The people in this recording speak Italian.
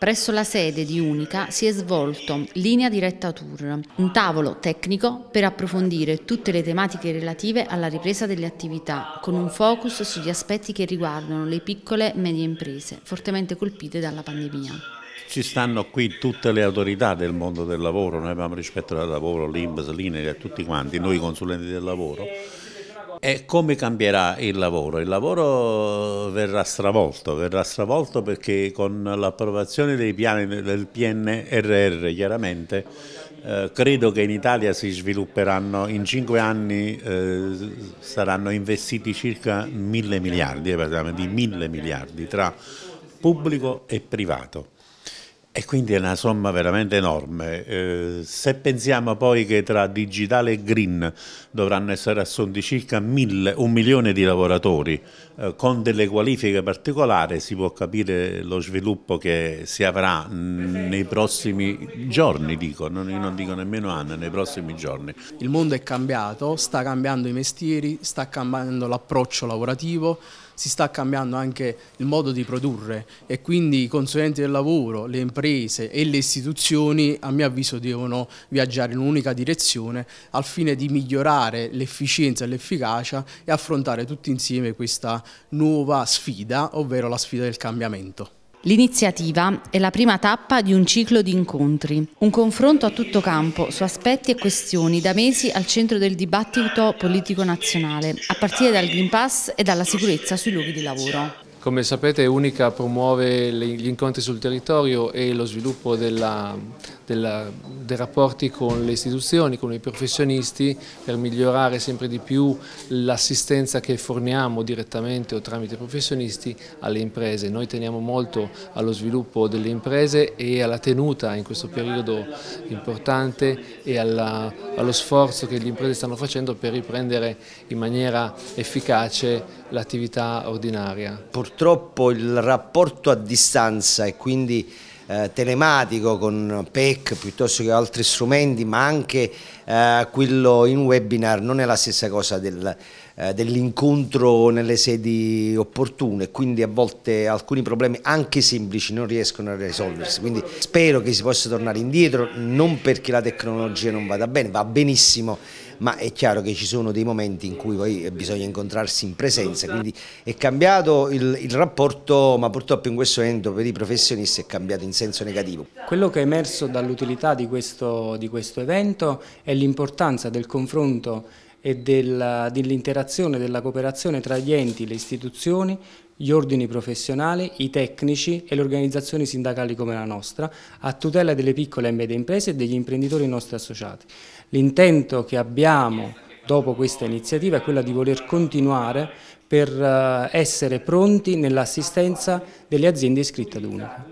Presso la sede di Unica si è svolto Linea Diretta Tour, un tavolo tecnico per approfondire tutte le tematiche relative alla ripresa delle attività, con un focus sugli aspetti che riguardano le piccole e medie imprese fortemente colpite dalla pandemia. Ci stanno qui tutte le autorità del mondo del lavoro, noi abbiamo rispetto al lavoro, l'Imbs, l'INE, tutti quanti, noi consulenti del lavoro e come cambierà il lavoro? Il lavoro verrà stravolto, verrà stravolto perché con l'approvazione dei piani del PNRR chiaramente eh, credo che in Italia si svilupperanno, in cinque anni eh, saranno investiti circa mille miliardi, eh, parliamo di mille miliardi tra pubblico e privato. E quindi è una somma veramente enorme. Eh, se pensiamo poi che tra digitale e green dovranno essere assunti circa mille, un milione di lavoratori eh, con delle qualifiche particolari, si può capire lo sviluppo che si avrà nei prossimi giorni, dico, non, non dico nemmeno anni, nei prossimi giorni. Il mondo è cambiato, sta cambiando i mestieri, sta cambiando l'approccio lavorativo si sta cambiando anche il modo di produrre e quindi i consulenti del lavoro, le imprese e le istituzioni a mio avviso devono viaggiare in un'unica direzione al fine di migliorare l'efficienza e l'efficacia e affrontare tutti insieme questa nuova sfida, ovvero la sfida del cambiamento. L'iniziativa è la prima tappa di un ciclo di incontri, un confronto a tutto campo su aspetti e questioni da mesi al centro del dibattito politico nazionale, a partire dal Green Pass e dalla sicurezza sui luoghi di lavoro. Come sapete Unica promuove gli incontri sul territorio e lo sviluppo della, della, dei rapporti con le istituzioni, con i professionisti per migliorare sempre di più l'assistenza che forniamo direttamente o tramite professionisti alle imprese. Noi teniamo molto allo sviluppo delle imprese e alla tenuta in questo periodo importante e alla, allo sforzo che le imprese stanno facendo per riprendere in maniera efficace l'attività ordinaria. Purtroppo il rapporto a distanza e quindi eh, telematico con PEC piuttosto che altri strumenti, ma anche eh, quello in webinar non è la stessa cosa del, eh, dell'incontro nelle sedi opportune, quindi a volte alcuni problemi anche semplici non riescono a risolversi, quindi spero che si possa tornare indietro, non perché la tecnologia non vada bene, va benissimo, ma è chiaro che ci sono dei momenti in cui poi bisogna incontrarsi in presenza, quindi è cambiato il, il rapporto, ma purtroppo in questo momento per i professionisti è cambiato in senso negativo. Quello che è emerso dall'utilità di, di questo evento è l'importanza del confronto e dell'interazione, dell della cooperazione tra gli enti, le istituzioni, gli ordini professionali, i tecnici e le organizzazioni sindacali come la nostra, a tutela delle piccole e medie imprese e degli imprenditori nostri associati. L'intento che abbiamo dopo questa iniziativa è quello di voler continuare per eh, essere pronti nell'assistenza delle aziende iscritte ad UNICA.